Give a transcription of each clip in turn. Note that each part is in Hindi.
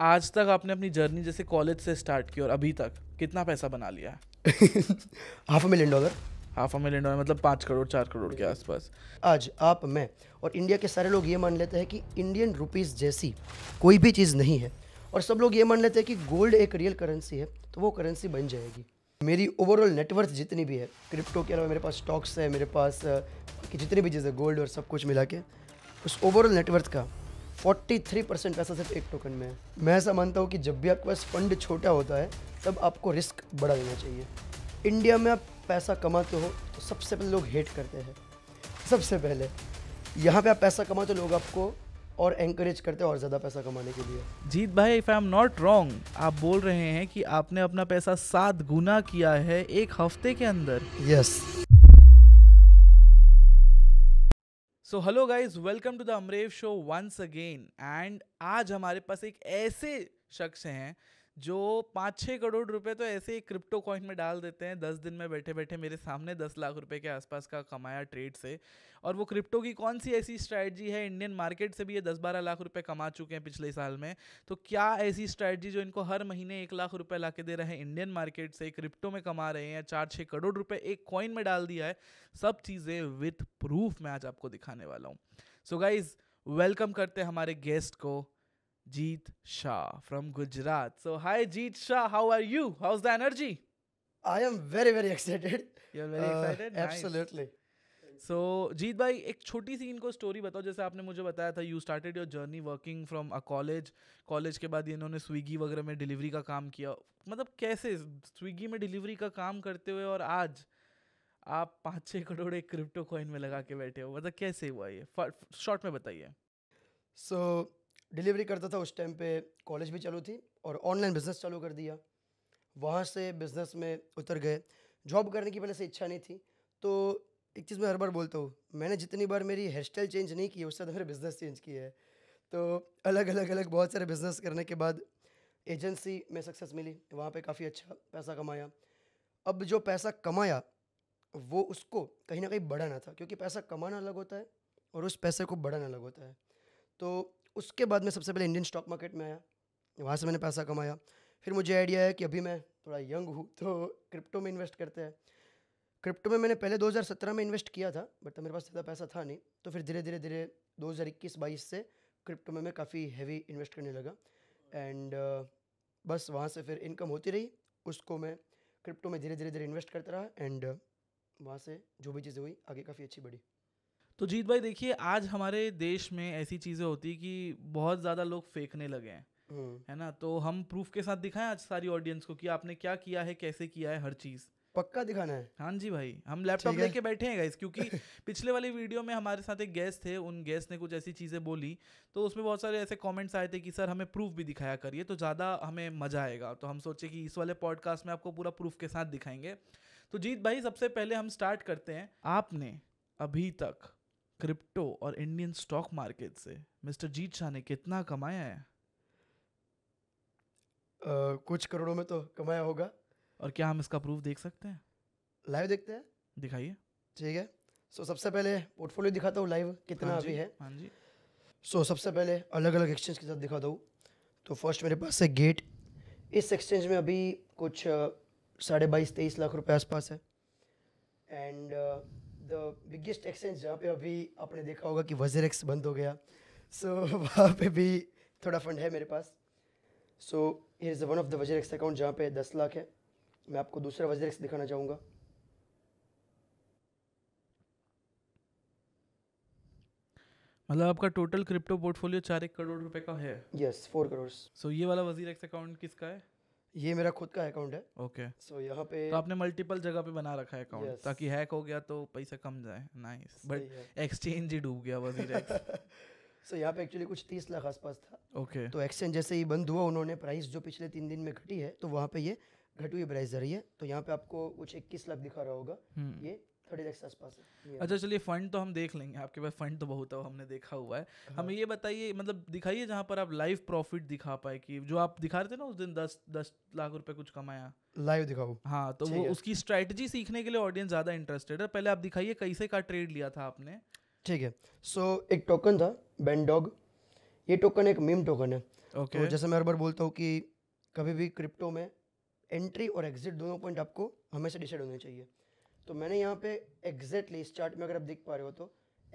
आज तक आपने अपनी जर्नी जैसे कॉलेज से स्टार्ट की और अभी तक कितना पैसा बना लिया half a million dollar half a million dollar मतलब पाँच करोड़ चार करोड़ के आसपास आज आप मैं और इंडिया के सारे लोग ये मान लेते हैं कि इंडियन रुपीज़ जैसी कोई भी चीज़ नहीं है और सब लोग ये मान लेते हैं कि गोल्ड एक रियल करेंसी है तो वो करेंसी बन जाएगी मेरी ओवरऑल नेटवर्थ जितनी भी है क्रिप्टो के अलावा मेरे पास स्टॉक्स है मेरे पास जितनी भी चीज़ें गोल्ड और सब कुछ मिला के उस ओवरऑल नेटवर्थ का 43 परसेंट पैसा सिर्फ एक टोकन में है मैं ऐसा मानता हूँ कि जब भी आपके पास फंड छोटा होता है तब आपको रिस्क बढ़ा देना चाहिए इंडिया में आप पैसा कमाते हो तो सबसे पहले लोग हेट करते हैं सबसे पहले यहाँ पे आप पैसा कमाते हो लोग आपको और एंकरेज करते हैं और ज़्यादा पैसा कमाने के लिए जीत भाई if I am not wrong आप बोल रहे हैं कि आपने अपना पैसा सात गुना किया है एक हफ्ते के अंदर yes yes. So hello guys welcome to the अमरेव शो वंस अगेन एंड आज हमारे पास एक ऐसे शख्स हैं जो पाँच छः करोड़ रुपए तो ऐसे ही क्रिप्टो कॉइन में डाल देते हैं दस दिन में बैठे बैठे मेरे सामने दस लाख रुपए के आसपास का कमाया ट्रेड से और वो क्रिप्टो की कौन सी ऐसी स्ट्रैटी है इंडियन मार्केट से भी ये दस बारह लाख रुपए कमा चुके हैं पिछले साल में तो क्या ऐसी स्ट्रैटी जो इनको हर महीने एक लाख रुपये ला के दे रहे हैं इंडियन मार्केट से क्रिप्टो में कमा रहे हैं चार छः करोड़ रुपये एक कॉइन में डाल दिया है सब चीज़ें विथ प्रूफ मैं आज आपको दिखाने वाला हूँ सो गाइज़ वेलकम करते हैं हमारे गेस्ट को Jeet Shah from Gujarat. So, hi Jeet Shah, how are you? How's the energy? I am very very excited. You're very uh, excited. Absolutely. Nice. So so, जीत भाई एक छोटी सी इनको स्टोरी बताओ जैसे आपने मुझे बताया था you started your journey working from a college college के बाद इन्होंने स्विगी वगैरह में डिलीवरी का काम किया मतलब कैसे स्विगी में डिलीवरी का काम करते हुए और आज आप पाँच छः करोड़ एक क्रिप्टो कॉइन में लगा के बैठे हो मतलब कैसे हुआ ये शॉर्ट में बताइए सो so, डिलीवरी करता था उस टाइम पे कॉलेज भी चालू थी और ऑनलाइन बिज़नेस चालू कर दिया वहाँ से बिज़नेस में उतर गए जॉब करने की पहले से इच्छा नहीं थी तो एक चीज़ मैं हर बार बोलता हूँ मैंने जितनी बार मेरी हेयर स्टाइल चेंज नहीं की उससे मेरे बिज़नेस चेंज किया है तो अलग अलग अलग बहुत सारे बिज़नेस करने के बाद एजेंसी में सक्सेस मिली वहाँ पे काफ़ी अच्छा पैसा कमाया अब जो पैसा कमाया वो उसको कहीं ना कहीं बढ़ाना था क्योंकि पैसा कमाना अलग होता है और उस पैसे को बढ़ाना अलग होता है तो उसके बाद मैं सबसे पहले इंडियन स्टॉक मार्केट में आया वहाँ से मैंने पैसा कमाया फिर मुझे आइडिया है कि अभी मैं थोड़ा यंग हूँ तो क्रिप्टो में इन्वेस्ट करते हैं क्रिप्टो में मैंने पहले 2017 में इन्वेस्ट किया था बट मेरे पास ज़्यादा पैसा था नहीं तो फिर धीरे धीरे धीरे 2021-22 से क्रिप्टो में मैं काफ़ी हैवी इन्वेस्ट करने लगा एंड uh, बस वहाँ से फिर इनकम होती रही उसको मैं क्रिप्टो में धीरे धीरे धीरे इन्वेस्ट करता रहा एंड uh, वहाँ से जो भी चीज़ें हुई आगे काफ़ी अच्छी बढ़ी तो जीत भाई देखिए आज हमारे देश में ऐसी चीज़ें होती कि बहुत ज़्यादा लोग फेंकने लगे हैं हम्म। है ना तो हम प्रूफ के साथ दिखाएं आज सारी ऑडियंस को कि आपने क्या किया है कैसे किया है हर चीज़ पक्का दिखाना है हाँ जी भाई हम लैपटॉप लेके बैठे हैं गाइस क्योंकि पिछले वाली वीडियो में हमारे साथ एक गेस्ट थे उन गेस्ट ने कुछ ऐसी चीज़ें बोली तो उसमें बहुत सारे ऐसे कमेंट्स आए थे कि सर हमें प्रूफ भी दिखाया करिए तो ज़्यादा हमें मज़ा आएगा तो हम सोचे कि इस वाले पॉडकास्ट में आपको पूरा प्रूफ के साथ दिखाएंगे तो जीत भाई सबसे पहले हम स्टार्ट करते हैं आपने अभी तक क्रिप्टो और इंडियन स्टॉक मार्केट से मिस्टर जीत शाह ने कितना कमाया है आ, कुछ करोड़ों में तो कमाया होगा और क्या हम इसका प्रूफ देख सकते हैं लाइव देखते हैं दिखाइए ठीक है सो so, सबसे पहले पोर्टफोलियो दिखाता हूँ लाइव कितना हाँ अभी है हाँ जी सो so, सबसे पहले अलग अलग एक्सचेंज के साथ दिखाता हूँ तो फर्स्ट मेरे पास है गेट इस एक्सचेंज में अभी कुछ साढ़े बाईस तेईस लाख रुपए आसपास है एंड uh, बिगेस्ट एक्सचेंज जहाँ पे अभी आपने देखा होगा कि वजर एक्स बंद हो गया सो so, वहाँ पे भी थोड़ा फंड है मेरे पास so here is one of the WazirX account जहाँ पे दस लाख है मैं आपको दूसरा वजर एक्स दिखाना चाहूँगा मतलब आपका टोटल क्रिप्टो पोर्टफोलियो चार एक करोड़ रुपए का है yes yes, four crore so so, ये वाला वजीर एक्स अकाउंट किसका है ये मेरा खुद का अकाउंट है ओके okay. सो so, यहाँ पे तो आपने मल्टीपल जगह पे बना रखा है अकाउंट yes. ताकि हैक हो गया तो पैसा कम जाए नाइस बट एक्सचेंज ही डूब गया वजीर सो यहाँ पे एक्चुअली कुछ तीस लाख आसपास था ओके okay. तो एक्सचेंज जैसे ही बंद हुआ उन्होंने प्राइस जो पिछले तीन दिन में घटी है तो वहाँ पे ये घटी हुई प्राइस जा रही है तो यहाँ पे आपको कुछ इक्कीस लाख दिखा रहा होगा हम्म। ये अच्छा चलिए फंड तो हम देख लेंगे आपके पास फंड तो बहुत है हमने देखा हुआ है हाँ। हमें ये बताइए मतलब दिखाइए जहाँ पर आप लाइव प्रॉफिट दिखा पाए कि जो आप दिखा रहे थे ना उस दिन दस दस लाख रुपए कुछ कमाया लाइव दिखाओ हाँ तो वो उसकी स्ट्रेटजी सीखने के लिए ऑडियंस ज़्यादा इंटरेस्टेड है पहले आप दिखाइए कैसे का ट्रेड लिया था आपने ठीक है सो एक टोकन था बेंडॉग ये टोकन एक मीम टोकन है ओके तो जैसे मैं हर बार बोलता हूँ कि कभी भी क्रिप्टो में एंट्री और एग्जिट दोनों पॉइंट आपको हमेशा डिसाइड होने चाहिए तो मैंने यहाँ पे एग्जैक्टली इस चार्ट में अगर आप देख पा रहे हो तो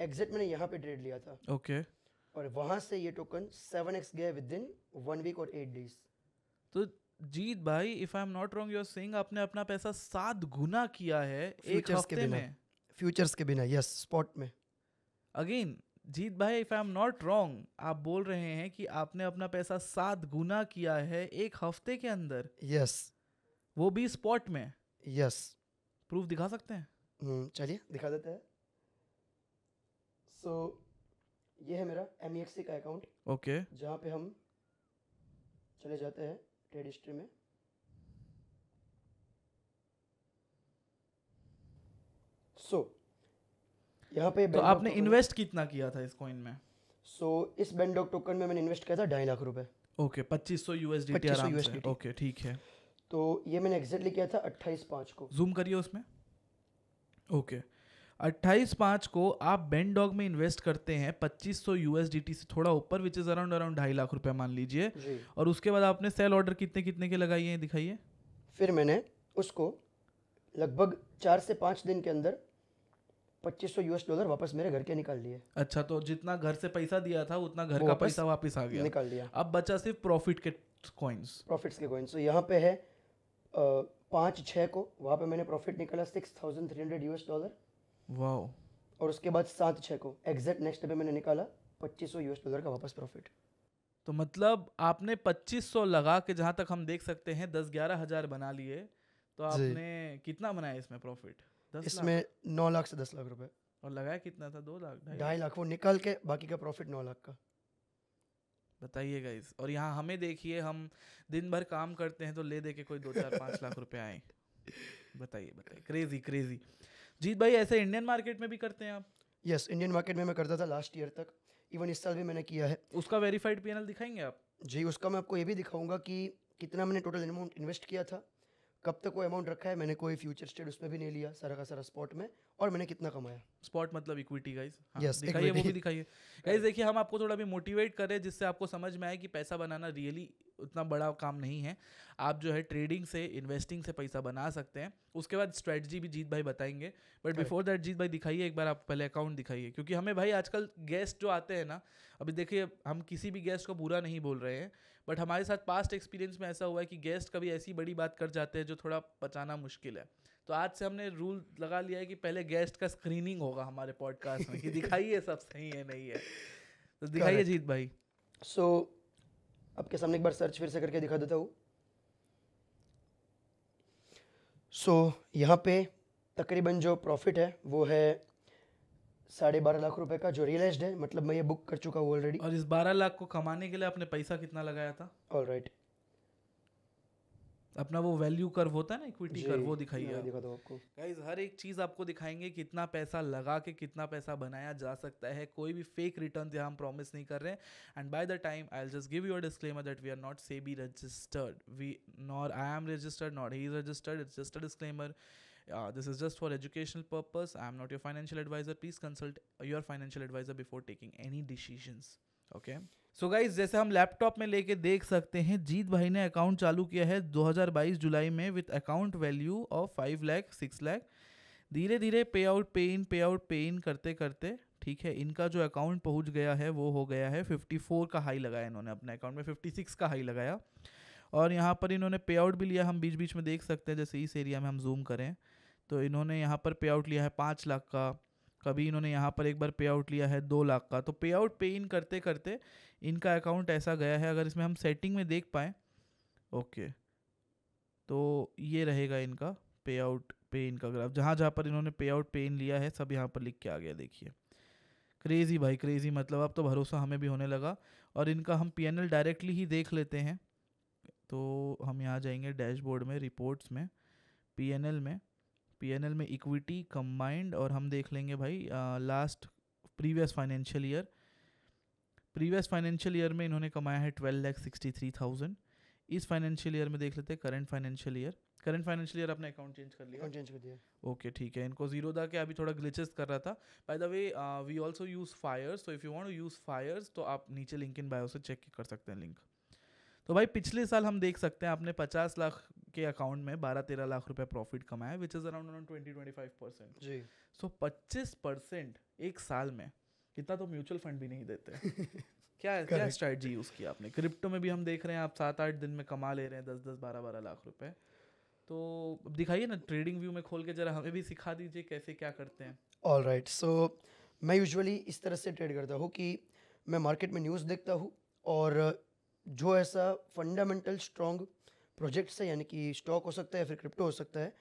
एग्जैक्ट मैंने यहाँ पे ट्रेड लिया था ओके okay. और वहां से ये टोकन सेवन एक्स गया विद इन वन वीक और एट डेज तो जीत भाई if I am not wrong you're सिंग आपने अपना पैसा सात गुना किया है एक हफ्ते में फ्यूचर्स के बिना यस स्पॉट में अगेन जीत भाई if I am not wrong आप बोल रहे हैं कि आपने अपना पैसा सात गुना किया है एक हफ्ते के अंदर यस yes. वो भी स्पॉट में यस yes. प्रूफ दिखा सकते हैं हम्म, चलिए दिखा देते हैं सो so, ये है मेरा एम e का अकाउंट ओके okay. जहाँ पे हम चले जाते हैं ट्रेड हिस्ट्री में सो so, यहाँ पे तो आपने इन्वेस्ट कितना किया था इस कॉइन में सो so, इस बैंडॉक टोकन में मैंने इन्वेस्ट किया था ढाई लाख रुपए ओके पच्चीस सौ यूएसडी ओके ठीक है तो ये मैंने एग्जैक्टली किया था अट्ठाईस पाँच को जूम करिए उसमें ओके अट्ठाईस पाँच को आप बैंड डॉग में इन्वेस्ट करते हैं पच्चीस सौ यू से थोड़ा ऊपर विच इज़ अराउंड अराउंड ढाई लाख रुपए मान लीजिए और उसके बाद आपने सेल ऑर्डर कितने कितने के लगाइए हैं दिखाइए फिर मैंने उसको लगभग चार से पाँच दिन के अंदर पच्चीस सौ यूएस डॉलर वापस मेरे घर के निकाल लिए अच्छा तो जितना घर से पैसा दिया था उतना घर का पैसा वापस आ गया निकाल दिया अब बचा सिर्फ प्रॉफिट के कॉइन्स प्रॉफिट्स के कॉइन्स तो यहाँ पे है पाँच छः को वहाँ पे मैंने प्रॉफिट निकाला सिक्स थाउजेंड थ्री हंड्रेड एस डॉलर वाओ और उसके बाद सात छः को एग्जैक्ट नेक्स्ट पे मैंने निकाला पच्चीस सौ एस डॉलर का वापस प्रॉफिट तो मतलब आपने पच्चीस सौ लगा के जहाँ तक हम देख सकते हैं दस ग्यारह हज़ार बना लिए तो आपने कितना बनाया इसमें प्रॉफिट इसमें नौ लाख से दस लाख रुपए और लगाया कितना था दो लाख ढाई लाख वो निकाल के बाकी का प्रॉफिट नौ लाख का बताइए गाइस और यहाँ हमें देखिए हम दिन भर काम करते हैं तो ले दे के कोई दो चार पाँच लाख रुपए आए बताइए बताइए क्रेजी क्रेजी जीत भाई ऐसे इंडियन मार्केट में भी करते हैं आप यस इंडियन मार्केट में मैं करता था लास्ट ईयर तक इवन इस साल भी मैंने किया है उसका वेरीफाइड पी दिखाएंगे आप जी उसका मैं आपको ये भी दिखाऊंगा कि कितना मैंने टोटल अमाउंट इन्वेस्ट किया था कब तक वो अमाउंट रखा है मैंने कोई फ्यूचर स्टेट उसमें भी नहीं लिया सारा का सारा स्पॉट में और मैंने कितना कमाया स्पॉट मतलब इक्विटी गाइस यस दिखाइए वो भी दिखाइए गाइस देखिए हम आपको थोड़ा भी मोटिवेट करें जिससे आपको समझ में आए कि पैसा बनाना रियली उतना बड़ा काम नहीं है आप जो है ट्रेडिंग से इन्वेस्टिंग से पैसा बना सकते हैं उसके बाद स्ट्रेटजी भी जीत भाई बताएंगे बट बिफोर दैट जीत भाई दिखाइए एक बार आप पहले अकाउंट दिखाइए क्योंकि हमें भाई आजकल गेस्ट जो आते हैं ना अभी देखिए हम किसी भी गेस्ट को बुरा नहीं बोल रहे हैं बट हमारे साथ पास्ट एक्सपीरियंस में ऐसा हुआ है कि गेस्ट कभी ऐसी बड़ी बात कर जाते हैं जो थोड़ा बचाना मुश्किल है तो आज से हमने रूल लगा लिया है कि पहले गेस्ट का स्क्रीनिंग होगा हमारे पॉडकास्ट में कि दिखाइए सब सही है नहीं है तो दिखाइए जीत भाई सो so, आपके सामने एक बार सर्च फिर से करके दिखा देता हूँ सो so, यहाँ पे तकरीबन जो प्रॉफिट है वो है साढ़े बारह लाख रुपए का जो रियलाइज है मतलब मैं ये बुक कर चुका हूँ ऑलरेडी और इस बारह लाख को कमाने के लिए आपने पैसा कितना लगाया था ऑल राइट right. अपना वो वैल्यू कर्व होता है ना इक्विटी कर्व वो दिखाइए आपको गाइज हर एक चीज़ आपको दिखाएंगे कितना पैसा लगा के कितना पैसा बनाया जा सकता है कोई भी फेक रिटर्न यहाँ हम प्रॉमिस नहीं कर रहे and by the time I just give your disclaimer that we are not SEBI registered we nor I am registered not he is registered it's just a disclaimer uh, this is just for purpose purpose i am not your financial advisor please consult your financial advisor before taking any decisions okay so guys जैसे हम लैपटॉप में लेके देख सकते हैं जीत भाई ने अकाउंट चालू किया है 2022 जुलाई में with account value of five lakh six lakh धीरे धीरे पे आउट पे इन पे आउट पे इन करते करते ठीक है इनका जो अकाउंट पहुंच गया है वो हो गया है 54 का हाई लगाया इन्होंने अपने अकाउंट में 56 का हाई लगाया और यहाँ पर इन्होंने पे आउट भी लिया हम बीच बीच में देख सकते हैं जैसे इस एरिया में हम जूम करें तो इन्होंने यहाँ पर पे आउट लिया है पाँच लाख का कभी इन्होंने यहाँ पर एक बार पे आउट लिया है दो लाख का तो पे आउट पे इन करते करते इनका अकाउंट ऐसा गया है अगर इसमें हम सेटिंग में देख पाएँ ओके तो ये रहेगा इनका पे आउट पे इन का ग्राफ जहाँ जहाँ पर इन्होंने पे आउट पे इन लिया है सब यहाँ पर लिख के आ गया देखिए क्रेज़ी भाई क्रेज़ी मतलब अब तो भरोसा हमें भी होने लगा और इनका हम पी डायरेक्टली ही देख लेते हैं तो हम यहाँ जाएंगे डैशबोर्ड में रिपोर्ट्स में पी में पीएनएल में इक्विटी कंबाइंड और हम देख लेंगे भाई last previous financial year previous financial year में इन्होंने कमाया है twelve lakh sixty three thousand इस फाइनेंशियल ईयर में देख लेते हैं current financial year current financial year अपने अकाउंट चेंज कर लिया चेंज कर दिया ओके ठीक है इनको जीरो दा के अभी थोड़ा ग्लिचेस कर रहा था by the way we also use Fyers तो if you want use Fyers तो आप नीचे लिंक इन बायो से चेक कर सकते हैं लिंक तो भाई पिछले साल हम देख सकते हैं आपने पचास लाख के अकाउंट में बारह तेरह लाख रुपए प्रॉफिट कमाया which is around twenty twenty five percent जी सो पच्चीस परसेंट एक साल में इतना तो म्यूचुअल फंड भी नहीं देते क्या Correct. क्या स्ट्रैटी यूज़ की आपने क्रिप्टो में भी हम देख रहे हैं आप सात आठ दिन में कमा ले रहे हैं दस दस बारह बारह लाख रुपए तो दिखाइए ना ट्रेडिंग व्यू में खोल के जरा हमें भी सिखा दीजिए कैसे क्या करते हैं ऑल राइट सो मैं यूजुअली इस तरह से ट्रेड करता हूँ कि मैं मार्केट में न्यूज़ देखता हूँ और जो ऐसा फंडामेंटल स्ट्रॉन्ग प्रोजेक्ट्स है यानी कि स्टॉक हो सकता है या फिर क्रिप्टो हो सकता है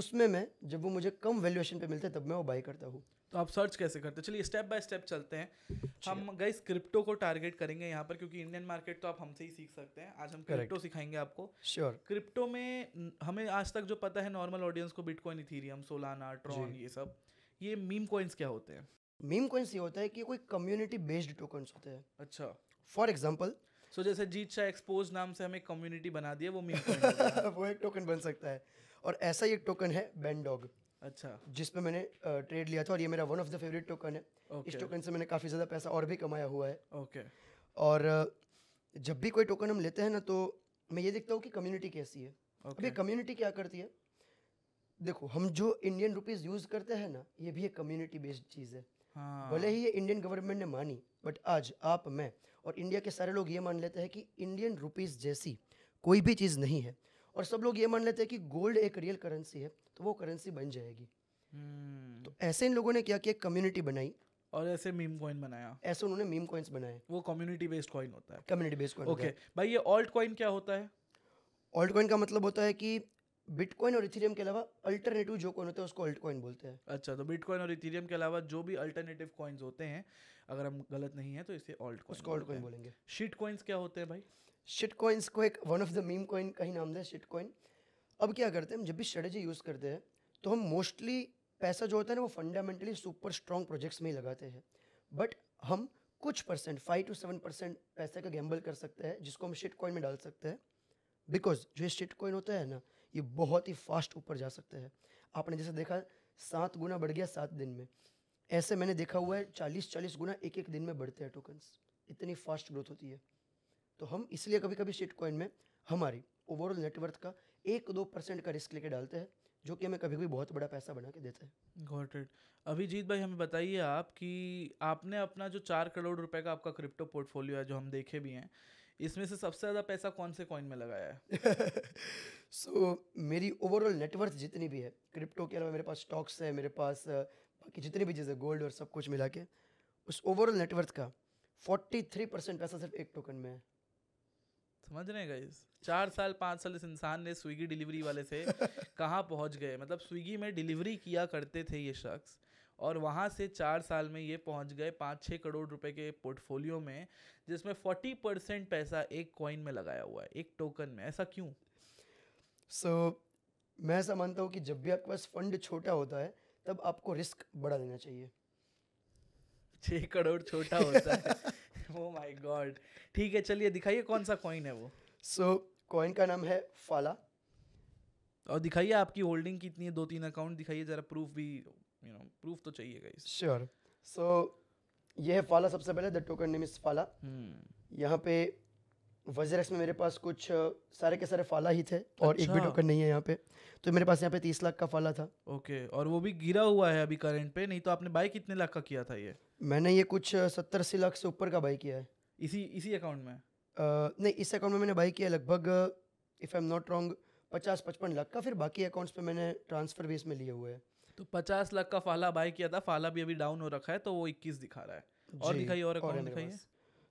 उसमें मैं जब वो मुझे कम वैल्यूएशन पे मिलते हैं तब मैं वो बाई करता हूँ तो आप सर्च कैसे करते हैं चलिए स्टेप बाय स्टेप चलते हैं अच्छा। हम गई क्रिप्टो को टारगेट करेंगे यहाँ पर क्योंकि इंडियन मार्केट तो आप हमसे ही सीख सकते हैं आज हम क्रिप्टो सिखाएंगे आपको श्योर sure. क्रिप्टो में हमें आज तक जो पता है नॉर्मल ऑडियंस को बिटकॉइन इथीरियम सोलाना ट्रॉन ये सब ये मीम कॉइन्स क्या होते हैं मीम कॉइन्स ये होता है कि कोई कम्युनिटी बेस्ड टोकन्स होते हैं अच्छा फॉर एग्जाम्पल सो so, जैसे जीत शाह एक्सपोज नाम से हमें कम्युनिटी बना दिया वो मीम वो एक टोकन बन सकता है और ऐसा ही एक टोकन है बैन डॉग अच्छा जिसमें मैंने ट्रेड लिया था और ये मेरा one of the favourite token है okay. इस टोकन से मैंने काफ़ी ज़्यादा पैसा और भी कमाया हुआ है ओके okay. और जब भी कोई टोकन हम लेते हैं ना तो मैं ये देखता हूँ कि कम्युनिटी कैसी है okay. अभी कम्युनिटी क्या करती है देखो हम जो इंडियन रुपीज़ यूज़ करते हैं ना ये भी एक कम्युनिटी बेस्ड चीज़ है हाँ। भले ही ये इंडियन गवर्नमेंट ने मानी बट आज आप मैं और इंडिया के सारे लोग ये मान लेते हैं कि इंडियन रुपीज़ जैसी कोई भी चीज़ नहीं है और सब लोग ये मान लेते हैं कि गोल्ड एक रियल करेंसी है तो वो करेंसी बन जाएगी हम्म। तो ऐसे इन लोगों ने क्या किया कम्युनिटी बनाई और ऐसे मीम कॉइन बनाया ऐसे उन्होंने मीम कॉइन्स बनाए वो कम्युनिटी बेस्ड कॉइन होता है कम्युनिटी बेस्ड कॉइन ओके भाई ये ऑल्ट कॉइन क्या होता है ऑल्ट कॉइन का मतलब होता है कि बिटकॉइन और इथेरियम के अलावा अल्टरनेटिव जो कॉइन होते हैं उसको अल्ट कॉइन बोलते हैं अच्छा तो बिटकॉइन और इथेरियम के अलावा जो भी अल्टरनेटिव कॉइन्स होते हैं अगर हम गलत नहीं है तो इसे ऑल्ट उसको ऑल्ट कॉइन बोलेंगे शिट कॉइन्स क्या होते हैं भाई शिट कॉइन्स को एक one of the meme coin का ही नाम दें शिट कॉइन अब क्या करते हैं जब भी स्ट्रेटेजी यूज़ करते हैं तो हम मोस्टली पैसा जो होता है ना वो फंडामेंटली सुपर स्ट्रॉन्ग प्रोजेक्ट्स में ही लगाते हैं बट हम कुछ percent five to seven percent पैसे का गैम्बल कर सकते हैं जिसको हम शिट कॉइन में डाल सकते हैं बिकॉज जो ये शिट कॉइन होता है ना ये बहुत ही फास्ट ऊपर जा सकते हैं आपने जैसे देखा सात गुना बढ़ गया सात दिन में ऐसे मैंने देखा हुआ है चालीस चालीस गुना एक एक दिन में बढ़ते हैं टोकन्स इतनी फास्ट ग्रोथ होती है तो हम इसलिए कभी कभी स्टेट कॉइन में हमारी ओवरऑल नेटवर्थ का एक दो परसेंट का रिस्क लेके डालते हैं जो कि हमें कभी कभी बहुत बड़ा पैसा बना के देता है गॉट इट अभिजीत भाई हमें बताइए आप कि आपने अपना जो चार करोड़ रुपए का आपका क्रिप्टो पोर्टफोलियो है जो हम देखे भी हैं इसमें से सबसे ज़्यादा पैसा कौन से कॉइन में लगाया है सो so, मेरी ओवरऑल नेटवर्थ जितनी भी है क्रिप्टो के अलावा मेरे पास स्टॉक्स है मेरे पास बाकी जितनी भी चीज़ें गोल्ड और सब कुछ मिला के उस ओवरऑल नेटवर्थ का फोर्टी थ्री परसेंट पैसा सिर्फ एक टोकन में है समझ रहे हैं चार साल पाँच साल इस इंसान ने स्विगी डिलीवरी वाले से कहाँ पहुँच गए मतलब स्विगी में डिलीवरी किया करते थे ये शख्स और वहाँ से चार साल में ये पहुँच गए पाँच छः करोड़ रुपए के पोर्टफोलियो में जिसमें फोर्टी परसेंट पैसा एक कॉइन में लगाया हुआ है एक टोकन में ऐसा क्यों सो so, मैं ऐसा मानता हूँ कि जब भी आपके पास फंड छोटा होता है तब आपको रिस्क बढ़ा देना चाहिए छः करोड़ छोटा होता है ओ माई गॉड ठीक है चलिए दिखाइए कौन सा कॉइन है वो सो so, कॉइन का नाम है फाला और दिखाइए आपकी होल्डिंग कितनी है दो तीन अकाउंट दिखाइए ज़रा प्रूफ भी यू नो प्रूफ तो चाहिए गाइस श्योर सो ये है फाला सबसे पहले द टोकन नेम इज फाला hmm. यहाँ पे वजरक्स में मेरे पास कुछ सारे के सारे फाला ही थे और एक भी टोकन अच्छा। नहीं है यहाँ पे तो मेरे पास यहाँ पे तीस लाख का फाला था ओके और वो भी गिरा हुआ है अभी करंट पे नहीं तो आपने बाय कितने लाख का किया था ये मैंने ये कुछ सत्तर अस्सी लाख से ऊपर का बाय किया है इसी इसी अकाउंट में आ, नहीं इस अकाउंट में मैंने बाई किया लगभग if I am not wrong पचास पचपन लाख का फिर बाकी अकाउंट्स पे मैंने ट्रांसफ़र भी इसमें लिए हुए हैं तो पचास लाख का फाला बाय किया था फाला भी अभी डाउन हो रखा है तो वो इक्कीस दिखा रहा है और दिखाई और दिखाई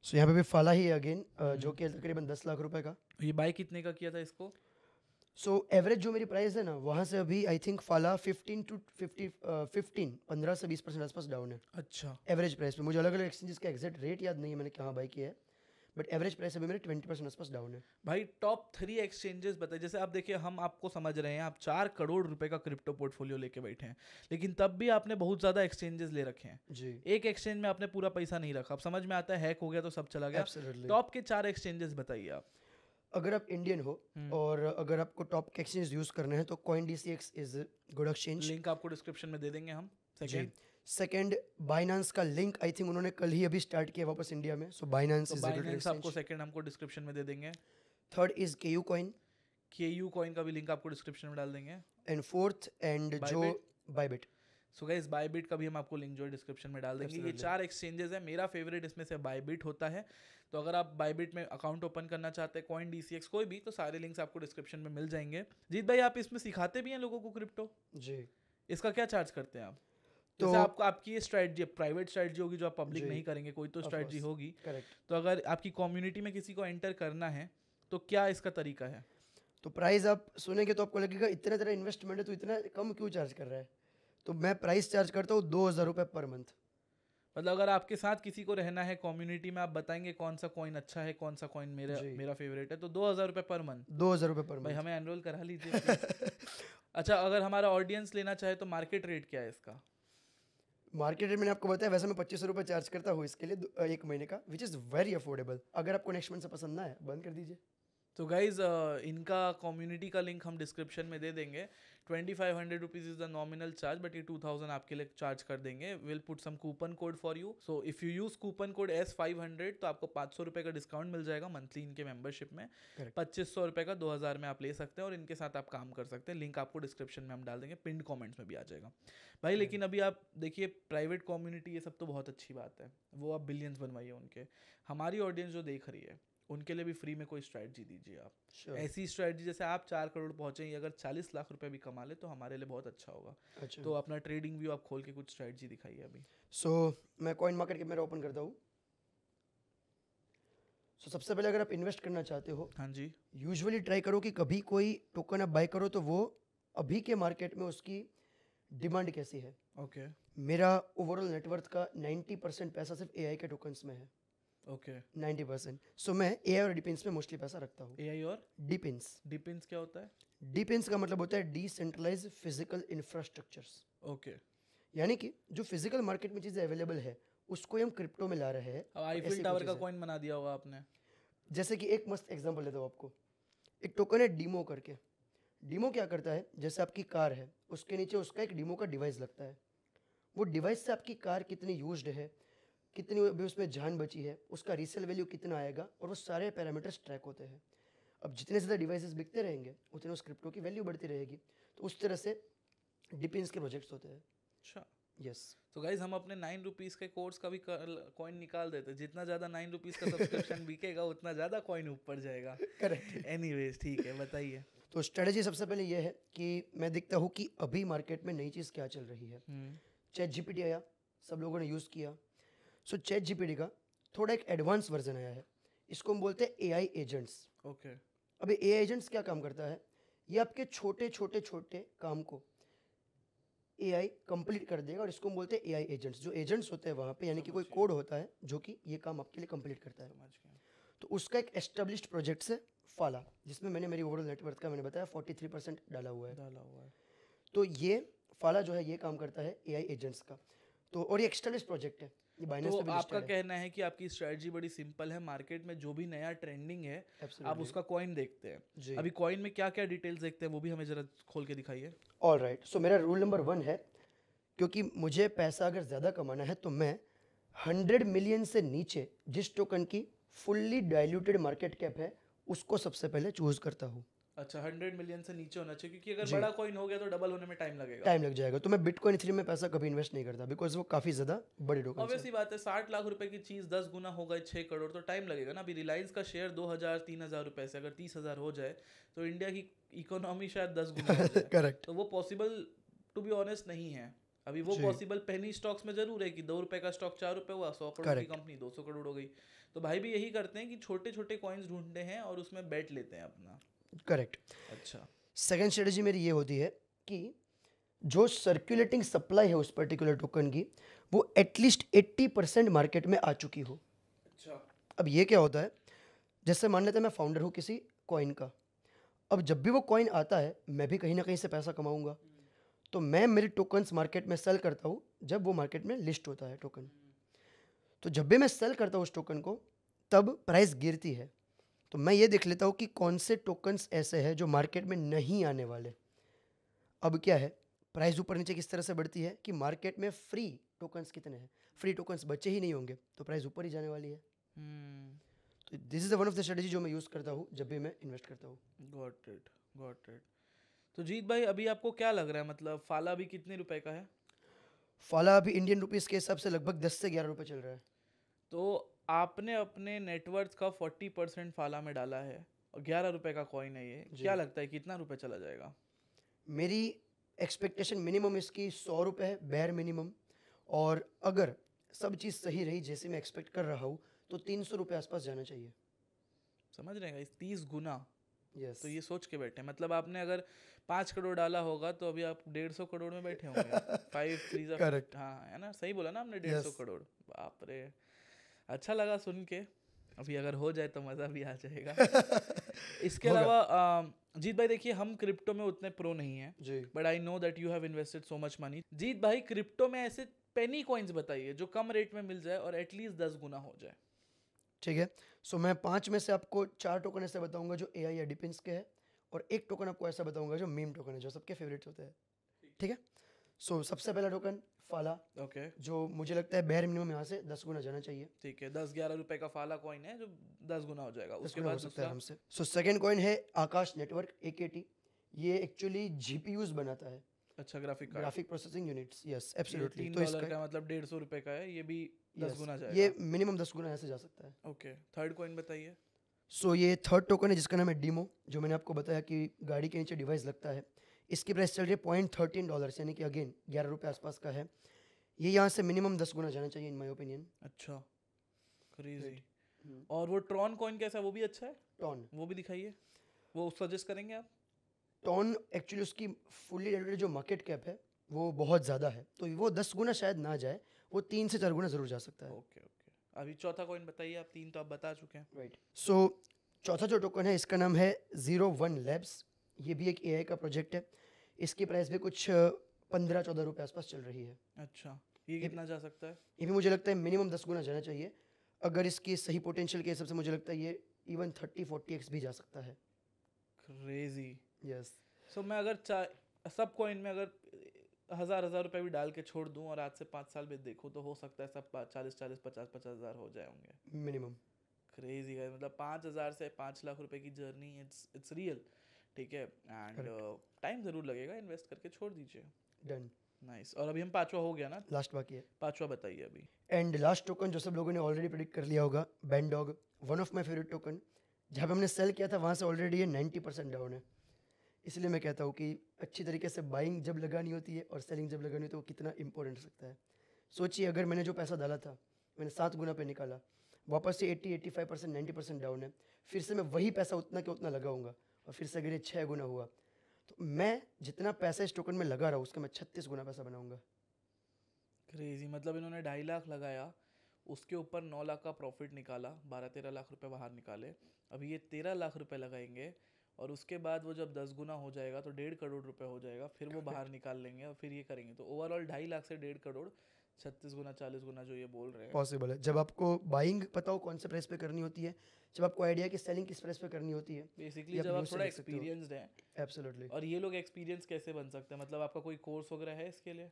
सो यहाँ पे भी फाला ही अगेन हम्म। जो कि तकरीबन दस लाख रुपए का ये बाय कितने का किया था इसको सो so, एवरेज जो मेरी प्राइस है ना वहाँ से अभी आई थिंक फाला फिफ्टीन टू फिफ्टी फिफ्टीन पंद्रह से बीस परसेंट आसपास डाउन है अच्छा एवरेज प्राइस पे मुझे अलग अलग एक्सचेंजेस का एग्जैक्ट रेट याद नहीं है मैंने कहाँ बाई किया है बट एवरेज प्राइस अभी मेरे ट्वेंटी परसेंट आसपास डाउन है भाई टॉप थ्री एक्सचेंजेस बताए जैसे आप देखिए हम आपको समझ रहे हैं आप चार करोड़ रुपए का क्रिप्टो पोर्टफोलियो लेके बैठे हैं लेकिन तब भी आपने बहुत ज़्यादा एक्सचेंजेस ले रखे हैं जी एक एक्सचेंज में आपने पूरा पैसा नहीं रखा अब समझ में आता है हैक हो गया तो सब चला गया टॉप के चार एक्सचेंजेस बताइए आप अगर आप इंडियन हो हम्म। और अगर आपको टॉप के एक्सचेंज यूज़ करने हैं तो CoinDCX is good exchange link आपको डिस्क्रिप्शन में दे देंगे हम सेकेंड सेकंड बाइनांस का लिंक आई थिंक उन्होंने कल ही अभी स्टार्ट किया वापस इंडिया में सो बाइनांस इज आपको सेकंड हमको डिस्क्रिप्शन में दे देंगे third is KuCoin KuCoin का भी लिंक आपको डिस्क्रिप्शन में डाल देंगे एंड फोर्थ एंड जो बाइबिट सो गाइस बायबिट का भी हम आपको लिंक जो है डिस्क्रिप्शन में डाल देंगे ये चार एक्सचेंजेस है मेरा फेवरेट इसमें से बायबिट होता है तो अगर आप बायबिट में अकाउंट ओपन करना चाहते हैं कॉइन डी कोई भी तो सारे लिंक्स आपको डिस्क्रिप्शन में मिल जाएंगे जीत भाई आप इसमें सिखाते भी हैं लोगों को क्रिप्टो जी इसका क्या चार्ज करते हैं आप तो आपको आपकी स्ट्रेटजी प्राइवेट स्ट्रेटजी होगी जो आप पब्लिक नहीं करेंगे कोई तो स्ट्रेटजी होगी करेक्ट तो अगर आपकी कम्युनिटी में किसी को एंटर करना है तो क्या इसका तरीका है तो प्राइस आप सुनेंगे तो आपको लगेगा इतने तरह इन्वेस्टमेंट है तो इतना कम क्यों चार्ज कर रहा है तो मैं प्राइस चार्ज करता हूँ दो हज़ार रुपये पर मंथ मतलब अगर आपके साथ किसी को रहना है कम्युनिटी में आप बताएंगे कौन सा कॉइन अच्छा है कौन सा कॉइन मेरा मेरा फेवरेट है तो दो हज़ार रुपये पर मंथ दो हज़ार रुपये पर भाई हमें एनरोल करा लीजिए अच्छा अगर हमारा ऑडियंस लेना चाहे तो मार्केट रेट क्या है इसका मार्केट रेट मैंने आपको बताया वैसे मैं पच्चीस रुपये चार्ज करता हूँ इसके लिए एक महीने का विच इज़ वेरी अफोर्डेबल अगर आपको नेक्स्ट मंथ से पसंद ना है बंद कर दीजिए तो गाइज इनका कम्युनिटी का लिंक हम डिस्क्रिप्शन में दे देंगे twenty five hundred rupees is the nominal charge but ये टू थाउजेंड आपके लिए चार्ज कर देंगे will put some coupon code for you so if you use coupon code S five hundred तो आपको पाँच सौ रुपये का डिस्काउंट मिल जाएगा मंथली इनके मेंबरशिप में पच्चीस सौ रुपये का दो हज़ार में आप ले सकते हैं और इनके साथ आप काम कर सकते हैं लिंक आपको डिस्क्रिप्शन में हम डाल देंगे पिंड कॉमेंट्स में भी आ जाएगा भाई लेकिन अभी आप देखिए प्राइवेट कम्युनिटी ये सब तो बहुत अच्छी बात है वो आप बिलियंस बनवाइए उनके हमारी ऑडियंस जो देख रही है उनके लिए भी फ्री में कोई स्ट्रैटी दीजिए आप sure. ऐसी स्ट्रैटी जैसे आप चार करोड़ पहुँचेंगे अगर चालीस लाख रुपए भी कमा ले तो हमारे लिए बहुत अच्छा होगा अच्छा। तो अपना ट्रेडिंग व्यू आप खोल के कुछ स्ट्रैटी दिखाइए अभी सो so, मैं कॉइन मार्केट के मेरा ओपन करता हूँ सो so, सबसे पहले अगर आप इन्वेस्ट करना चाहते हो हाँ जी यूजली ट्राई करो कि कभी कोई टोकन आप बाई करो तो वो अभी के मार्केट में उसकी डिमांड कैसी है ओके okay. मेरा ओवरऑल नेटवर्थ का 90 परसेंट पैसा सिर्फ एआई के टोकन्स में है ओके नाइन्टी परसेंट सो मैं ए और डिपेंस में मोस्टली पैसा रखता हूँ ए और डिपेंस डिपेंस क्या होता है डिपेंस का मतलब होता है डिसेंट्रलाइज फिजिकल ओके यानी कि जो फिजिकल मार्केट में चीज़ें अवेलेबल है उसको हम क्रिप्टो में ला रहे हैं आईफिल टावर का कॉइन बना दिया होगा आपने जैसे कि एक मस्त एग्जांपल देता हूँ आपको एक टोकन है डीमो करके डीमो क्या करता है जैसे आपकी कार है उसके नीचे उसका एक डीमो का डिवाइस लगता है वो डिवाइस से आपकी कार कितनी यूज है कितनी अभी उसमें जान बची है उसका रीसेल वैल्यू कितना आएगा और वो सारे पैरामीटर्स ट्रैक होते हैं अब जितने ज़्यादा डिवाइसेस बिकते रहेंगे उतने उस क्रिप्टो की वैल्यू बढ़ती रहेगी तो उस तरह से डिपिन्स के प्रोजेक्ट्स होते हैं अच्छा यस तो गाइज हम अपने नाइन रुपीज़ के कोर्स का भी कॉइन निकाल देते जितना ज़्यादा नाइन रुपीज़ का सब्सक्रिप्शन बिकेगा उतना ज़्यादा कॉइन ऊपर जाएगा करेक्ट एनी ठीक है बताइए तो स्ट्रेटेजी सबसे पहले ये है कि मैं देखता हूँ कि अभी मार्केट में नई चीज़ क्या चल रही है चैट हम्म। जीपीटी आया सब लोगों ने यूज़ किया सो चैट जीपीडी का थोड़ा एक एडवांस वर्जन आया है इसको हम बोलते हैं एआई एजेंट्स ओके अब ए एजेंट्स क्या काम करता है ये आपके छोटे छोटे छोटे काम को एआई कंप्लीट कर देगा और इसको हम बोलते हैं एआई एजेंट्स जो एजेंट्स होते हैं वहाँ पे यानी कि कोई कोड होता है जो कि ये काम आपके लिए कंप्लीट करता है तो उसका एक एस्टेब्लिश प्रोजेक्ट है फाला जिसमें मैंने मेरी ओवरऑल नेटवर्क का मैंने बताया फोर्टी थ्री परसेंट डाला हुआ है डाला हुआ है तो ये फाला जो है ये काम करता है ए आई एजेंट्स का तो और ये एक्स्टर्नलिस्ट प्रोजेक्ट है तो आपका कहना है कि आपकी स्ट्रेटजी बड़ी सिंपल है मार्केट में जो भी नया ट्रेंडिंग है Absolutely. आप उसका कॉइन देखते हैं अभी कॉइन में क्या क्या डिटेल्स देखते हैं वो भी हमें जरा खोल के दिखाइए ऑल राइट सो मेरा रूल नंबर वन है क्योंकि मुझे पैसा अगर ज़्यादा कमाना है तो मैं हंड्रेड मिलियन से नीचे जिस टोकन की फुल्ली डायल्यूटेड मार्केट कैप है उसको सबसे पहले चूज़ करता हूँ अच्छा हंड्रेड मिलियन से नीचे होना चाहिए क्योंकि अगर बड़ा कॉइन हो गया तो डबल होने में टाइम लगेगा टाइम लग जाएगा तो मैं बिटकॉइन इसलिए मैं पैसा कभी इन्वेस्ट नहीं करता बिकॉज वो काफी ज्यादा बड़ी टोकन ऑब्वियसली बात है साठ लाख रुपए की चीज दस गुना हो गए छह करोड़ तो टाइम लगेगा ना अभी रिलायंस का शेयर दो हजार तीन हजार रुपए से अगर तीस हजार हो जाए तो इंडिया की इकोनॉमी शायद दस गुना करेक्ट तो वो पॉसिबल टू बी ऑनेस्ट नहीं है अभी वो पॉसिबल पहली स्टॉक्स में जरूर है कि दो रुपए का स्टॉक चार रुपए हुआ सौ करोड़ की कंपनी दो सौ करोड़ हो गई तो भाई भी यही करते हैं कि छोटे छोटे कॉइन्स ढूंढते हैं और उसमें बैठ लेते हैं अपना करेक्ट अच्छा सेकेंड स्ट्रेटेजी मेरी ये होती है कि जो सर्कुलेटिंग सप्लाई है उस पर्टिकुलर टोकन की वो एटलीस्ट 80 परसेंट मार्केट में आ चुकी हो अच्छा अब ये क्या होता है जैसे मान लेते हैं मैं फाउंडर हूँ किसी कॉइन का अब जब भी वो कॉइन आता है मैं भी कहीं ना कहीं से पैसा कमाऊँगा तो मैं मेरे टोकन्स मार्केट में सेल करता हूँ जब वो मार्केट में लिस्ट होता है टोकन तो जब भी मैं सेल करता हूँ उस टोकन को तब प्राइस गिरती है तो मैं ये देख लेता हूँ कि कौन से टोकन्स ऐसे हैं जो मार्केट में नहीं आने वाले अब क्या है प्राइस ऊपर नीचे किस तरह से बढ़ती है कि मार्केट में फ्री टोकन्स कितने हैं फ्री टोकन्स बचे ही नहीं होंगे तो प्राइस ऊपर ही जाने वाली है हम्म। तो this is the one of the strategy जो मैं यूज़ करता हूँ जब भी मैं इन्वेस्ट करता हूँ गॉट इट गॉट इट तो जीत भाई अभी आपको क्या लग रहा है मतलब फाला अभी कितने रुपए का है फाला अभी इंडियन रुपीज़ के हिसाब से लगभग दस से ग्यारह रुपये चल रहा है तो आपने अपने नेटवर्थ का फोर्टी परसेंट फाला में डाला है और ग्यारह रुपये का कॉइन है ये क्या लगता है कितना रुपये चला जाएगा मेरी एक्सपेक्टेशन मिनिमम इसकी सौ रुपये है बैर मिनिमम और अगर सब चीज़ सही रही जैसे मैं एक्सपेक्ट कर रहा हूँ तो तीन सौ रुपये आसपास जाना चाहिए समझ रहे हैं तीस गुना yes. तो ये सोच के बैठे मतलब आपने अगर पाँच करोड़ डाला होगा तो अभी आप डेढ़ सौ करोड़ में बैठे होंगे फाइव थ्री हाँ है ना सही बोला ना आपने डेढ़ सौ yes. करोड़ बाप रे अच्छा लगा सुन के अभी अगर हो जाए तो मज़ा भी आ जाएगा इसके अलावा जीत भाई देखिए हम क्रिप्टो में उतने प्रो नहीं है but I know that you have invested so much money Jeet भाई क्रिप्टो में ऐसे पेनी कॉइन्स बताइए जो कम रेट में मिल जाए और एटलीस्ट दस गुना हो जाए ठीक है सो मैं पाँच में से आपको चार टोकन ऐसे बताऊंगा जो ए आई या डिपिंस के है और एक टोकन आपको ऐसा बताऊंगा जो मीम टोकन है जो सबके फेवरेट होते हैं ठीक है सो so, सबसे पहला टोकन फाला ओके okay. जो मुझे लगता है बेहर मिनिमम यहाँ से दस गुना जाना चाहिए ठीक है दस ग्यारह रुपए का फाला कॉइन है जो दस गुना हो जाएगा उसके बाद सकता है हमसे सो सेकेंड कॉइन है आकाश नेटवर्क ए के टी ये एक्चुअली यूज बनाता है अच्छा graphic graphic processing units yes absolutely तो इसका का मतलब डेढ़ सौ रुपए का है ये भी दस गुना जाएगा ये मिनिमम दस गुना ऐसे जा सकता है ओके थर्ड कॉइन बताइए सो ये थर्ड टोकन है जिसका नाम है डीमो जो मैंने आपको बताया कि गाड़ी के नीचे डिवाइस लगता है इसकी प्राइस चल रही है पॉइंट थर्टीन डॉलर यानी कि अगेन ग्यारह रुपये आसपास का है ये यहाँ से मिनिमम दस गुना जाना चाहिए इन माई ओपिनियन अच्छा क्रेजी हम्म। और वो ट्रॉन कॉइन कैसा है वो भी अच्छा है टॉन वो भी दिखाइए वो सजेस्ट करेंगे आप टॉन एक्चुअली उसकी फुल्ली रेटेड जो मार्केट कैप है वो बहुत ज़्यादा है तो वो दस गुना शायद ना जाए वो तीन से चार गुना ज़रूर जा सकता है ओके ओके अभी चौथा कॉइन बताइए आप तीन तो आप बता चुके हैं राइट सो चौथा जो टोकन है इसका नाम है जीरो वन लैब्स ये भी एक ए का प्रोजेक्ट है इसकी प्राइस भी कुछ पंद्रह चौदह रुपये आसपास चल रही है अच्छा ये कितना जा सकता है ये भी मुझे लगता है मिनिमम दस गुना जाना चाहिए अगर इसकी सही पोटेंशियल के हिसाब से मुझे लगता है ये इवन थर्टी फोर्टी एक्स भी जा सकता है क्रेजी यस सो मैं अगर चाह सब कॉइन में अगर हज़ार हज़ार रुपये भी डाल के छोड़ दूँ और आज से पाँच साल में देखूँ तो हो सकता है सब चालीस चालीस पचास पचास हज़ार हो जाए होंगे मिनिमम क्रेजी है मतलब पाँच हज़ार से पाँच लाख रुपए की जर्नी इट्स इट्स रियल ठीक है एंड टाइम ज़रूर लगेगा इन्वेस्ट करके छोड़ दीजिए डन नाइस और अभी हम पांचवा हो गया ना लास्ट बाकी है पांचवा बताइए अभी एंड लास्ट टोकन जो सब लोगों ने ऑलरेडी प्रेडिक्ट कर लिया होगा बैंडॉग one of my favourite token जहाँ पे हमने सेल किया था वहाँ से ऑलरेडी ये नाइन्टी परसेंट डाउन है इसलिए मैं कहता हूँ कि अच्छी तरीके से बाइंग जब लगानी होती है और सेलिंग जब लगानी होती है तो वो कितना इंपॉर्टेंट सकता है सोचिए अगर मैंने जो पैसा डाला था मैंने सात गुना पे निकाला वापस से eighty eighty five percent ninety percent down है फिर से मैं वही पैसा उतना के उतना लगाऊंगा और फिर से गिरे छः गुना हुआ तो मैं जितना पैसा इस टोकन में लगा रहा हूँ उसका मैं छत्तीस गुना पैसा बनाऊँगा क्रेजी मतलब इन्होंने ढाई लाख लगाया उसके ऊपर नौ लाख का प्रॉफिट निकाला बारह तेरह लाख रुपए बाहर निकाले अभी ये तेरह लाख रुपए लगाएंगे और उसके बाद वो जब दस गुना हो जाएगा तो डेढ़ करोड़ रुपए हो जाएगा फिर वो बाहर निकाल लेंगे और फिर ये करेंगे तो ओवरऑल ढाई लाख से डेढ़ करोड़ छत्तीस गुना चालीस गुना जो ये बोल रहे हैं पॉसिबल है जब आपको बाइंग पता हो कौन से प्राइस पे करनी होती है जब आपको आइडिया कि सेलिंग किस प्राइस पे करनी होती है बेसिकली जब आप थोड़ा एक्सपीरियंस्ड हैं एब्सोल्युटली और ये लोग एक्सपीरियंस कैसे बन सकते हैं मतलब आपका कोई कोर्स वगैरह है इसके लिए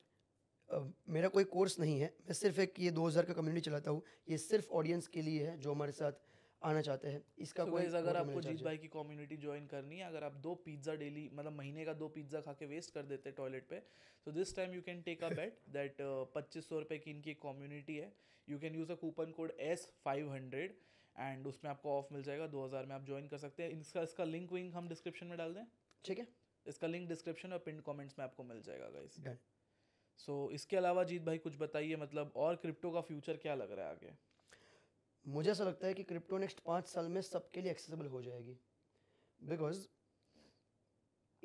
मेरा कोई कोर्स नहीं है मैं सिर्फ एक ये 2000 का कम्युनिटी चलाता हूँ ये सिर्फ ऑडियंस के लिए है जो हमारे साथ आना चाहते हैं इसका so कोई अगर आपको जीत भाई की कम्युनिटी ज्वाइन करनी है अगर आप दो पिज्ज़ा डेली मतलब महीने का दो पिज्ज़ा खा के वेस्ट कर देते हैं टॉयलेट पे तो this time you can take a bet that पच्चीस सौ रुपये की इनकी एक कम्युनिटी है you can use a coupon code S five hundred and उसमें आपको ऑफ मिल जाएगा दो हज़ार में आप ज्वाइन कर सकते हैं इसका इसका लिंक विंक हम डिस्क्रिप्शन में डाल दें ठीक है इसका लिंक डिस्क्रिप्शन और पिंड कॉमेंट्स में आपको मिल जाएगा गाइस सो so, इसके अलावा जीत भाई कुछ बताइए मतलब और क्रिप्टो का फ्यूचर क्या लग रहा है आगे मुझे ऐसा लगता है कि क्रिप्टो नेक्स्ट पाँच साल में सबके लिए एक्सेसिबल हो जाएगी बिकॉज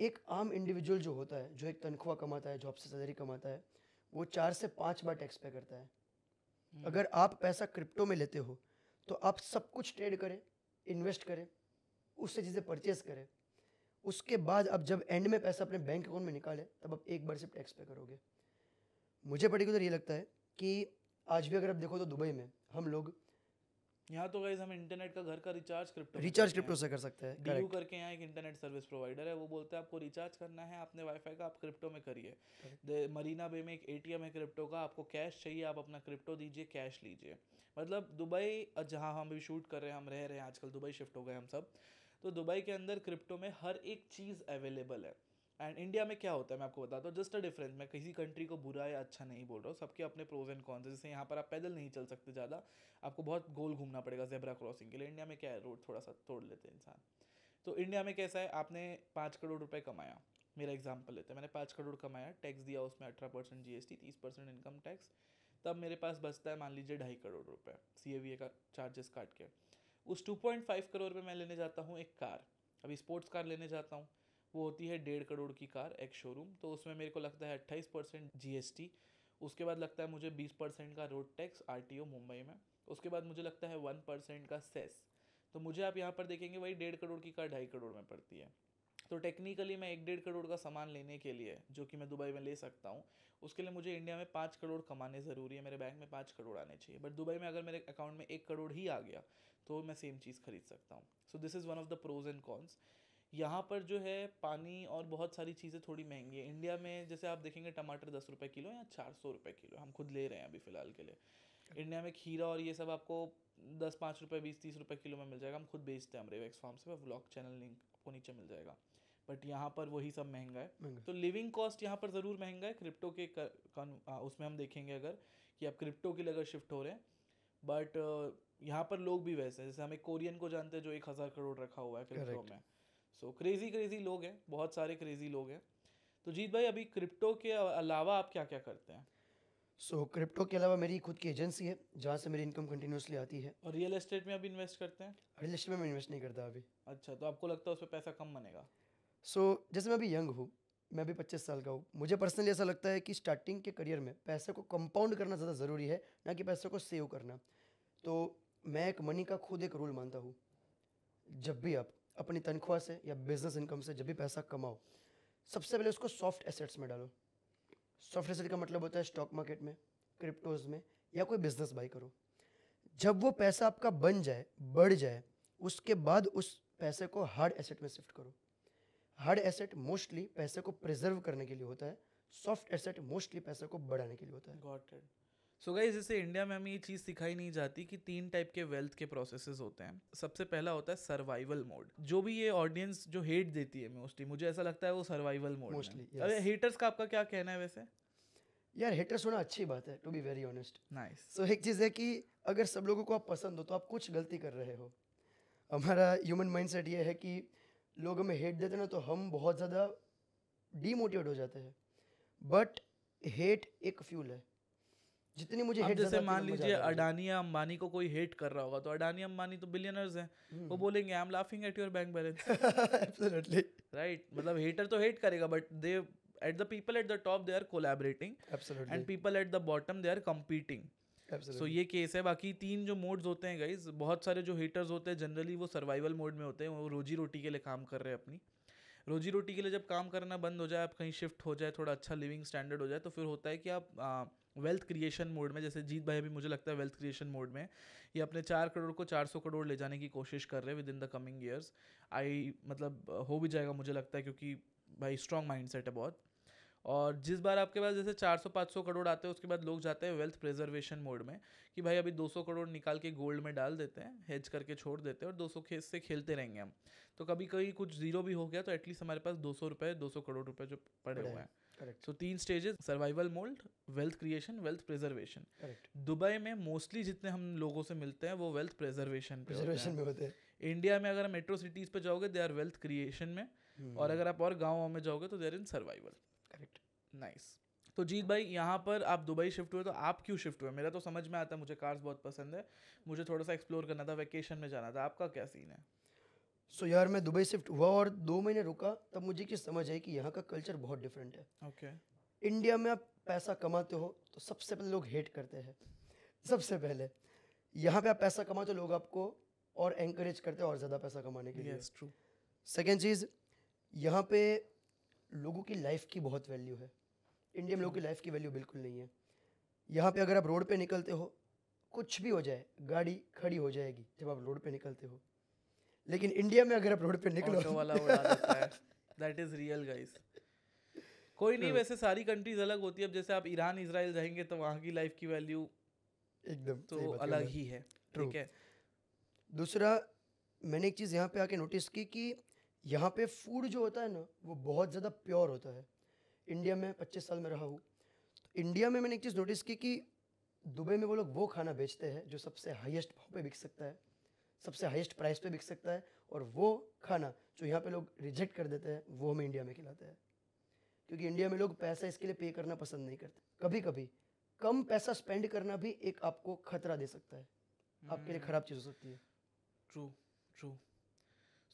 एक आम इंडिविजुअल जो होता है जो एक तनख्वाह कमाता है जॉब से सैलरी कमाता है वो चार से पाँच बार टैक्स पे करता है hmm. अगर आप पैसा क्रिप्टो में लेते हो तो आप सब कुछ ट्रेड करें इन्वेस्ट करें उससे चीज़ें परचेज करें उसके बाद आप जब एंड में पैसा अपने बैंक अकाउंट में निकालें तब आप एक बार सिर्फ टैक्स पे करोगे मुझे पर्टिकुलर ये लगता है कि आज भी अगर आप देखो तो दुबई में हम लोग यहाँ तो गाइज हम इंटरनेट का घर का रिचार्ज क्रिप्टो रिचार्ज क्रिप्टो से कर सकते हैं डी करके यहाँ एक इंटरनेट सर्विस प्रोवाइडर है वो बोलते हैं आपको रिचार्ज करना है आपने वाईफाई का आप क्रिप्टो में करिए मरीना बे में एक एटीएम है क्रिप्टो का आपको कैश चाहिए आप अपना क्रिप्टो दीजिए कैश लीजिए मतलब दुबई जहाँ हम भी शूट कर रहे हैं हम रह रहे हैं आजकल दुबई शिफ्ट हो गए हम सब तो दुबई के अंदर क्रिप्टो में हर एक चीज़ अवेलेबल है एंड इंडिया में क्या होता है मैं आपको बताता हूँ जस्ट अ डिफरेंस मैं किसी कंट्री को बुरा या अच्छा नहीं बोल रहा हूँ सबके अपने प्रोज एंड कॉन्स जैसे यहाँ पर आप पैदल नहीं चल सकते ज़्यादा आपको बहुत गोल घूमना पड़ेगा जेबरा क्रॉसिंग के लिए इंडिया में क्या है रोड थोड़ा सा तोड़ लेते हैं इंसान तो इंडिया में कैसा है आपने पाँच करोड़ रुपये कमाया मेरा एग्जाम्पल लेते हैं मैंने पाँच करोड़ कमाया टैक्स दिया उसमें अठारह परसेंट जी एस टी तीस परसेंट इनकम टैक्स तब मेरे पास बचता है मान लीजिए ढाई करोड़ रुपये सी ए वी ए का चार्जेस काट के उस टू पॉइंट फाइव करोड़ में मैं लेने जाता हूँ एक कार अभी स्पोर्ट्स कार लेने जाता हूँ वो होती है डेढ़ करोड़ की कार एक शोरूम तो उसमें मेरे को लगता है अट्ठाईस परसेंट जी एस टी उसके बाद लगता है मुझे बीस परसेंट का road tax R T O Mumbai में उसके बाद मुझे लगता है वन परसेंट का सेस e तो मुझे आप यहाँ पर देखेंगे वही डेढ़ करोड़ की कार ढाई करोड़ में पड़ती है तो टेक्निकली मैं एक डेढ़ करोड़ का सामान लेने के लिए जो कि मैं दुबई में ले सकता हूँ उसके लिए मुझे इंडिया में पाँच करोड़ कमाने ज़रूरी है मेरे बैंक में पाँच करोड़ आने चाहिए बट दुबई में अगर मेरे अकाउंट में एक करोड़ ही आ गया तो मैं सेम चीज़ खरीद सकता हूँ so this is one of the pros and cons यहाँ पर जो है पानी और बहुत सारी चीज़ें थोड़ी महंगी है इंडिया में जैसे आप देखेंगे टमाटर दस रुपये किलो या चार सौ रुपये किलो हम खुद ले रहे हैं अभी फ़िलहाल के लिए इंडिया में खीरा और ये सब आपको दस पाँच रुपये बीस तीस रुपये किलो में मिल जाएगा हम खुद बेचते हैं रेवेक्स फार्म से व्लॉग चैनल लिंक आपको नीचे मिल जाएगा बट यहाँ पर वही सब महंगा है तो लिविंग कॉस्ट यहाँ पर ज़रूर महंगा है क्रिप्टो के कर, आ, उसमें हम देखेंगे अगर कि आप क्रिप्टो के लिए अगर शिफ्ट हो रहे हैं बट यहाँ पर लोग भी वैसे हैं जैसे हम एक कोरियन को जानते हैं जो एक हज़ार करोड़ रखा हुआ है क्रिप्टो में सो क्रेज़ी क्रेज़ी लोग हैं बहुत सारे क्रेज़ी लोग हैं तो जीत भाई अभी क्रिप्टो के अलावा आप क्या क्या करते हैं सो so, क्रिप्टो के अलावा मेरी खुद की एजेंसी है जहाँ से मेरी इनकम कंटिन्यूसली आती है और रियल एस्टेट में अभी इन्वेस्ट करते हैं रियल एस्टेट में मैं इन्वेस्ट नहीं करता अभी अच्छा तो आपको लगता है उस पर पैसा कम बनेगा सो so, जैसे मैं अभी यंग हूँ मैं अभी पच्चीस साल का हूँ मुझे पर्सनली ऐसा लगता है कि स्टार्टिंग के करियर में पैसे को कंपाउंड करना ज़्यादा ज़रूरी है ना कि पैसे को सेव करना तो मैं एक मनी का खुद एक रूल मानता हूँ जब भी आप अपनी तनख्वाह से या बिजनेस इनकम से जब भी पैसा कमाओ सबसे पहले उसको सॉफ्ट एसेट्स में डालो सॉफ्ट एसेट का मतलब होता है स्टॉक मार्केट में क्रिप्टोज में या कोई बिजनेस बाई करो जब वो पैसा आपका बन जाए बढ़ जाए उसके बाद उस पैसे को हार्ड एसेट में शिफ्ट करो हार्ड एसेट मोस्टली पैसे को प्रिजर्व करने के लिए होता है सॉफ्ट एसेट मोस्टली पैसे को बढ़ाने के लिए होता है सो गाइज जैसे इंडिया में हमें ये चीज़ सिखाई नहीं जाती कि तीन टाइप के वेल्थ के प्रोसेस होते हैं सबसे पहला होता है सर्वाइवल मोड जो भी ये ऑडियंस जो हेट देती है मोस्टली मुझे ऐसा लगता है वो सर्वाइवल मोड मोस्टली अरे हेटर्स का आपका क्या कहना है वैसे यार हेटर्स होना अच्छी बात है to be very honest nice so एक चीज़ है कि अगर सब लोगों को आप पसंद हो तो आप कुछ गलती कर रहे हो हमारा ह्यूमन सेट ये है कि लोग हमें हेट देते ना तो हम बहुत ज़्यादा डीमोटिवेट हो जाते हैं बट हेट एक फ्यूल है जितनी मुझे हेट जैसे मान लीजिए अडानी या अंबानी को कोई हेट कर रहा होगा तो अडानी अंबानी तो बिलियनर्स हैं हम्म। वो बोलेंगे I am laughing at your bank balance absolutely right मतलब हेटर तो हेट करेगा but they at the people at the top they are collaborating absolutely and people at the bottom they are competing so ये केस है बाकी तीन जो मोड्स होते हैं गाइज बहुत सारे जो हेटर्स होते हैं जनरली वो सर्वाइवल मोड में होते हैं वो रोजी रोटी के लिए काम कर रहे हैं अपनी रोजी रोटी के लिए जब काम करना बंद हो जाए आप कहीं शिफ्ट हो जाए थोड़ा अच्छा लिविंग स्टैंडर्ड हो जाए तो फिर होता है कि आप वेल्थ क्रिएशन मोड में जैसे जीत भाई अभी मुझे लगता है वेल्थ क्रिएशन मोड में ये अपने चार करोड़ को चार सौ करोड़ ले जाने की कोशिश कर रहे हैं within the coming years I मतलब हो भी जाएगा मुझे लगता है क्योंकि भाई स्ट्रॉन्ग माइंड सेट है बहुत और जिस बार आपके पास जैसे 400-500 करोड़ आते हैं उसके बाद लोग जाते हैं वेल्थ प्रिजर्वेशन मोड में कि भाई अभी 200 करोड़ निकाल के गोल्ड में डाल देते हैं हेज करके छोड़ देते हैं और 200 खेस से खेलते रहेंगे हम तो कभी कभी कुछ जीरो भी हो गया तो एटलीस्ट हमारे पास दो सौ रुपये दो सौ करोड़ रुपये जो पड़े हुए हैं करेक्ट सो तीन stages survival mode wealth creation wealth preservation correct Dubai में मोस्टली जितने हम लोगों से मिलते हैं वो वेल्थ प्रिजर्वेशन प्रिजर्वेशन में होते हैं इंडिया में अगर मेट्रो सिटीज पे जाओगे दे आर वेल्थ क्रिएशन में hmm. और अगर आप और गाँव में जाओगे तो they are in survival correct nice तो जीत भाई यहाँ पर आप दुबई शिफ्ट हुए तो आप क्यों शिफ्ट हुए मेरा तो समझ में आता है मुझे कार्स बहुत पसंद है मुझे थोड़ा सा एक्सप्लोर करना था वैकेशन में जाना था आपका क्या सीन है सो so, यार मैं दुबई शिफ्ट हुआ और दो महीने रुका तब मुझे ये समझ आई कि यहाँ का कल्चर बहुत डिफरेंट है ओके okay. इंडिया में आप पैसा कमाते हो तो सबसे पहले लोग हेट करते हैं सबसे पहले यहाँ पे आप पैसा कमाते हो लोग आपको और एंकरेज करते हैं और ज़्यादा पैसा कमाने के लिए ट्रू सेकेंड चीज़ यहाँ पे लोगों की लाइफ की बहुत वैल्यू है इंडिया में लोगों की लाइफ की वैल्यू बिल्कुल नहीं है यहाँ पे अगर आप रोड पे निकलते हो कुछ भी हो जाए गाड़ी खड़ी हो जाएगी जब आप रोड पे निकलते हो लेकिन इंडिया में अगर आप रोड पे निकलो वाला उड़ा देता है दैट इज रियल गाइस कोई नहीं वैसे सारी कंट्रीज अलग होती है अब जैसे आप ईरान इसराइल जाएंगे तो वहाँ की लाइफ की वैल्यू एकदम तो अलग ही है ठीक है दूसरा मैंने एक चीज़ यहाँ पे आके नोटिस की कि यहाँ पे फूड जो होता है ना वो बहुत ज़्यादा प्योर होता है इंडिया में पच्चीस साल में रहा हूँ तो इंडिया में मैंने एक चीज़ नोटिस की कि दुबई में वो लोग वो खाना बेचते हैं जो सबसे हाईएस्ट भाव पे बिक सकता है सबसे हाईएस्ट प्राइस पे बिक सकता है और वो खाना जो यहाँ पे लोग रिजेक्ट कर देते हैं वो हमें इंडिया में खिलाते हैं क्योंकि इंडिया में लोग पैसा इसके लिए पे करना पसंद नहीं करते कभी कभी कम पैसा स्पेंड करना भी एक आपको खतरा दे सकता है आपके लिए ख़राब चीज़ हो सकती है ट्रू ट्रू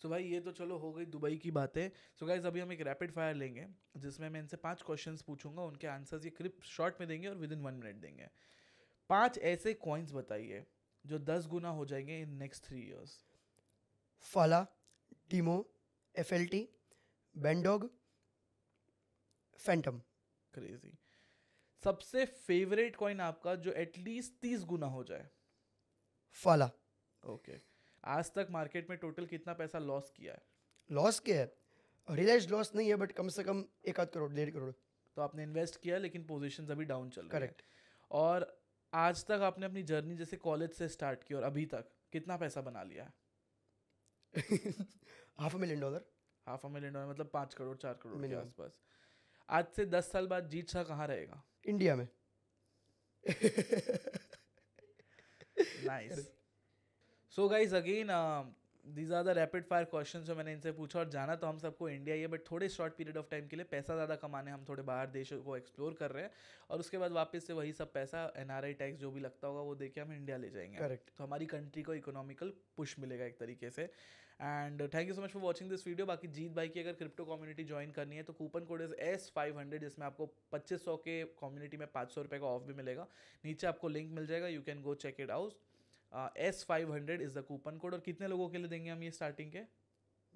सो so भाई ये तो चलो हो गई दुबई की बातें सो गाइज अभी हम एक रैपिड फायर लेंगे जिसमें मैं इनसे पांच क्वेश्चंस पूछूंगा उनके आंसर्स ये क्रिप शॉर्ट में देंगे और विद इन वन मिनट देंगे पांच ऐसे कॉइन्स बताइए जो दस गुना हो जाएंगे इन नेक्स्ट थ्री ईयर्स फाला टीमो एफ एल टी बेंडोग फैंटम क्रेजी सबसे फेवरेट कॉइन आपका जो एटलीस्ट तीस गुना हो जाए फाला ओके okay. आज तक मार्केट में टोटल कितना पैसा लॉस किया है लॉस किया है रिलाइज लॉस नहीं है बट कम से कम एक आध करोड़ डेढ़ करोड़ तो आपने इन्वेस्ट किया लेकिन पोजीशंस अभी डाउन चल रही करेक्ट और आज तक आपने अपनी जर्नी जैसे कॉलेज से स्टार्ट की और अभी तक कितना पैसा बना लिया है half a million dollar half a million dollar मतलब पाँच करोड़ चार करोड़ के आसपास आज से दस साल बाद जीत शाह कहाँ रहेगा इंडिया में nice so guys again these are the rapid fire question जो मैंने इनसे पूछा और जाना तो हम सबको इंडिया ही है बट थोड़े शॉर्ट पीरियड ऑफ टाइम के लिए पैसा ज़्यादा कमाने हम थोड़े बाहर देशों को एक्सप्लोर कर रहे हैं और उसके बाद वापस से वही सब पैसा एन टैक्स जो भी लगता होगा वो दे के हम इंडिया ले जाएंगे करेक्ट तो हमारी कंट्री को इकोनॉमिकल पुश मिलेगा एक तरीके से and thank you so much for watching this video बाकी जीत भाई की अगर क्रिप्टो कम्युनिटी ज्वाइन करनी है तो coupon code is S five hundred जिसमें आपको पच्चीस सौ के कम्युनिटी में पाँच सौ रुपये का ऑफ भी मिलेगा नीचे आपको लिंक मिल जाएगा you can go check it out S five hundred is the coupon code और कितने लोगों के लिए देंगे हम ये स्टार्टिंग के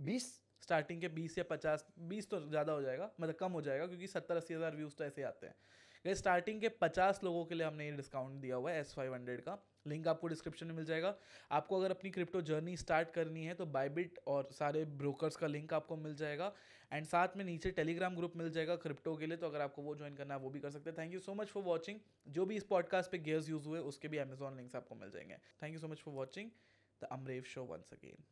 बीस स्टार्टिंग के बीस या पचास बीस तो ज़्यादा हो जाएगा मतलब कम हो जाएगा क्योंकि सत्तर अस्सी हज़ार व्यूज़ तो ऐसे आते हैं गए स्टार्टिंग के पचास लोगों के लिए हमने ये डिस्काउंट दिया हुआ है एस फाइव हंड्रेड का लिंक आपको डिस्क्रिप्शन में मिल जाएगा आपको अगर अपनी क्रिप्टो जर्नी स्टार्ट करनी है तो बाइबिट और सारे ब्रोकर्स का लिंक आपको मिल जाएगा एंड साथ में नीचे टेलीग्राम ग्रुप मिल जाएगा क्रिप्टो के लिए तो अगर आपको वो ज्वाइन करना है वो भी कर सकते हैं thank you so much for watching जो भी इस पॉडकास्ट पे गेयर्स यूज हुए उसके भी अमेजॉन लिंक्स आपको मिल जाएंगे thank you so much for watching the अमरेव शो वंस अगेन